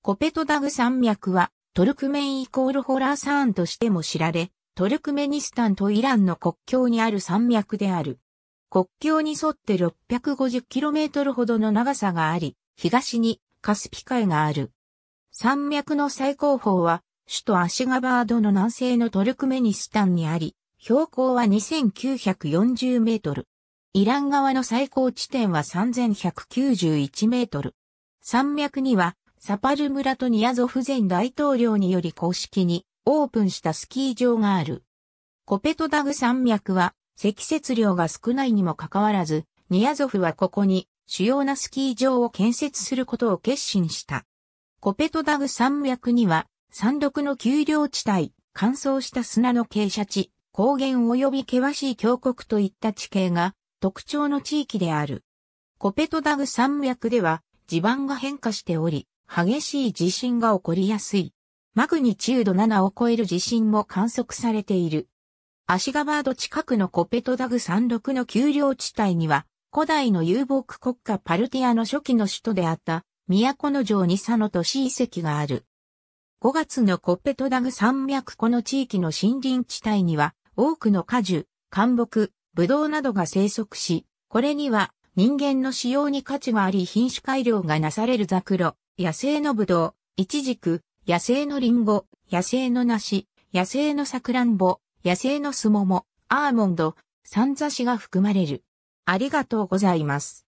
コペトダグ山脈はトルクメンイコールホラーサーンとしても知られ、トルクメニスタンとイランの国境にある山脈である。国境に沿って 650km ほどの長さがあり、東にカスピ海がある。山脈の最高峰は、首都アシガバードの南西のトルクメニスタンにあり、標高は2940メートル。イラン側の最高地点は3191メートル。山脈にはサパル村とニアゾフ前大統領により公式にオープンしたスキー場がある。コペトダグ山脈は積雪量が少ないにもかかわらず、ニアゾフはここに主要なスキー場を建設することを決心した。コペトダグ山脈には山麓の丘陵地帯、乾燥した砂の傾斜地、高原及び険しい峡谷といった地形が特徴の地域である。コペトダグ山脈では地盤が変化しており、激しい地震が起こりやすい。マグニチュード7を超える地震も観測されている。アシガバード近くのコペトダグ36の丘陵地帯には、古代の遊牧国家パルティアの初期の首都であった、都の城にサの都市遺跡がある。5月のコペトダグ山脈この地域の森林地帯には、多くの果樹、灌木、ブドウなどが生息し、これには人間の使用に価値があり品種改良がなされるザクロ、野生のブドウ、イチジク、野生のリンゴ、野生の梨、野生のサクランボ、野生のスモモ、アーモンド、サンザシが含まれる。ありがとうございます。